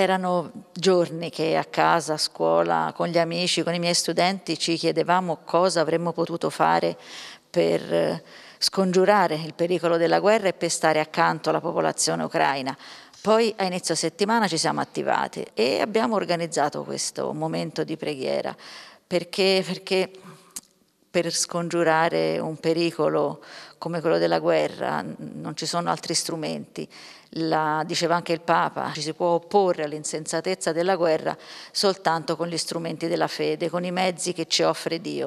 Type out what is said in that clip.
Erano giorni che a casa, a scuola, con gli amici, con i miei studenti ci chiedevamo cosa avremmo potuto fare per eh, scongiurare il pericolo della guerra e per stare accanto alla popolazione ucraina. Poi a inizio settimana ci siamo attivati e abbiamo organizzato questo momento di preghiera perché, perché per scongiurare un pericolo come quello della guerra, non ci sono altri strumenti. La, diceva anche il Papa, ci si può opporre all'insensatezza della guerra soltanto con gli strumenti della fede, con i mezzi che ci offre Dio.